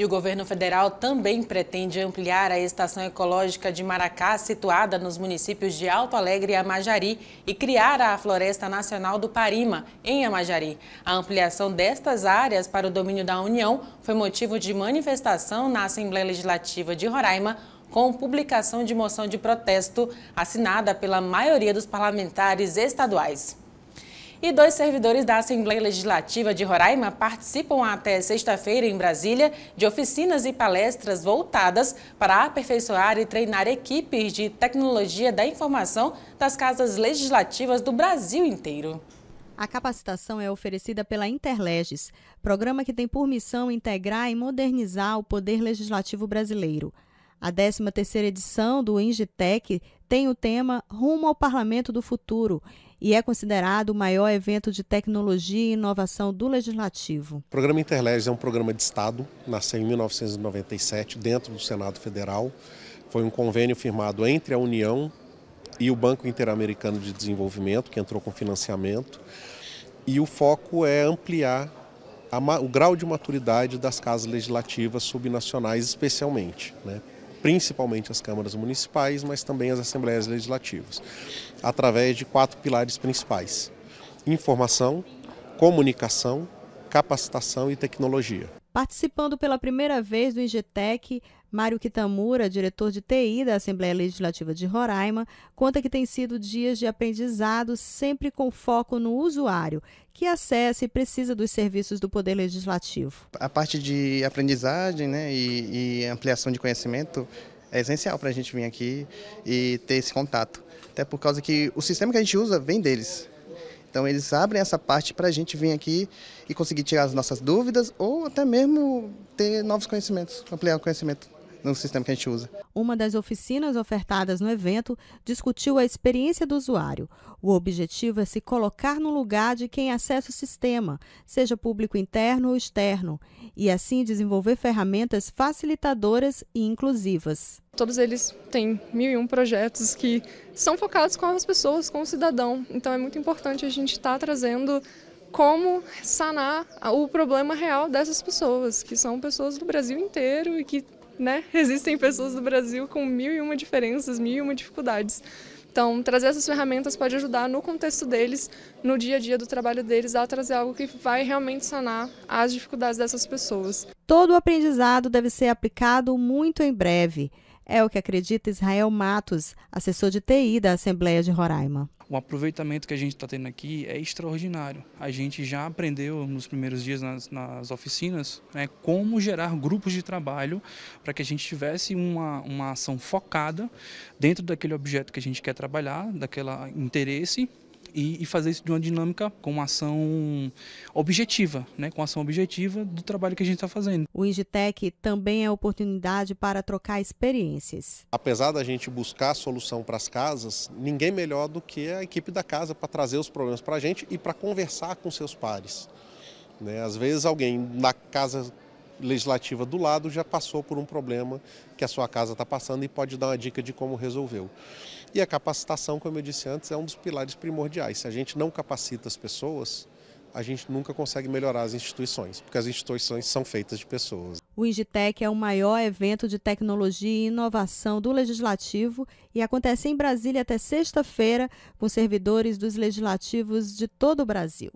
E o governo federal também pretende ampliar a estação ecológica de Maracá, situada nos municípios de Alto Alegre e Amajari, e criar a Floresta Nacional do Parima, em Amajari. A ampliação destas áreas para o domínio da União foi motivo de manifestação na Assembleia Legislativa de Roraima, com publicação de moção de protesto assinada pela maioria dos parlamentares estaduais. E dois servidores da Assembleia Legislativa de Roraima participam até sexta-feira em Brasília de oficinas e palestras voltadas para aperfeiçoar e treinar equipes de tecnologia da informação das casas legislativas do Brasil inteiro. A capacitação é oferecida pela Interleges, programa que tem por missão integrar e modernizar o poder legislativo brasileiro. A 13ª edição do Ingitec tem o tema Rumo ao Parlamento do Futuro e é considerado o maior evento de tecnologia e inovação do Legislativo. O programa Interleges é um programa de Estado, nasceu em 1997 dentro do Senado Federal. Foi um convênio firmado entre a União e o Banco Interamericano de Desenvolvimento, que entrou com financiamento. E o foco é ampliar a, o grau de maturidade das casas legislativas subnacionais, especialmente. Né? principalmente as câmaras municipais, mas também as assembleias legislativas, através de quatro pilares principais: informação, comunicação, capacitação e tecnologia. Participando pela primeira vez do Ingetec, Mário Kitamura, diretor de TI da Assembleia Legislativa de Roraima, conta que tem sido dias de aprendizado sempre com foco no usuário, que acessa e precisa dos serviços do Poder Legislativo. A parte de aprendizagem né, e, e ampliação de conhecimento é essencial para a gente vir aqui e ter esse contato. Até por causa que o sistema que a gente usa vem deles. Então eles abrem essa parte para a gente vir aqui e conseguir tirar as nossas dúvidas ou até mesmo ter novos conhecimentos, ampliar o conhecimento no sistema que a gente usa. Uma das oficinas ofertadas no evento discutiu a experiência do usuário. O objetivo é se colocar no lugar de quem acessa o sistema, seja público interno ou externo, e assim desenvolver ferramentas facilitadoras e inclusivas todos eles têm mil e um projetos que são focados com as pessoas, com o cidadão. Então é muito importante a gente estar tá trazendo como sanar o problema real dessas pessoas, que são pessoas do Brasil inteiro e que né, existem pessoas do Brasil com mil e uma diferenças, mil e uma dificuldades. Então, trazer essas ferramentas pode ajudar no contexto deles, no dia a dia do trabalho deles, a trazer algo que vai realmente sanar as dificuldades dessas pessoas. Todo o aprendizado deve ser aplicado muito em breve. É o que acredita Israel Matos, assessor de TI da Assembleia de Roraima. O aproveitamento que a gente está tendo aqui é extraordinário. A gente já aprendeu nos primeiros dias nas, nas oficinas né, como gerar grupos de trabalho para que a gente tivesse uma, uma ação focada dentro daquele objeto que a gente quer trabalhar, daquele interesse e, e fazer isso de uma dinâmica com uma ação objetiva, né? com ação objetiva do trabalho que a gente está fazendo. O Ingitec também é oportunidade para trocar experiências. Apesar da gente buscar solução para as casas, ninguém melhor do que a equipe da casa para trazer os problemas para a gente e para conversar com seus pares. Né? Às vezes alguém na casa legislativa do lado já passou por um problema que a sua casa está passando e pode dar uma dica de como resolveu. E a capacitação, como eu disse antes, é um dos pilares primordiais. Se a gente não capacita as pessoas, a gente nunca consegue melhorar as instituições, porque as instituições são feitas de pessoas. O Ingitec é o maior evento de tecnologia e inovação do Legislativo e acontece em Brasília até sexta-feira, com servidores dos legislativos de todo o Brasil.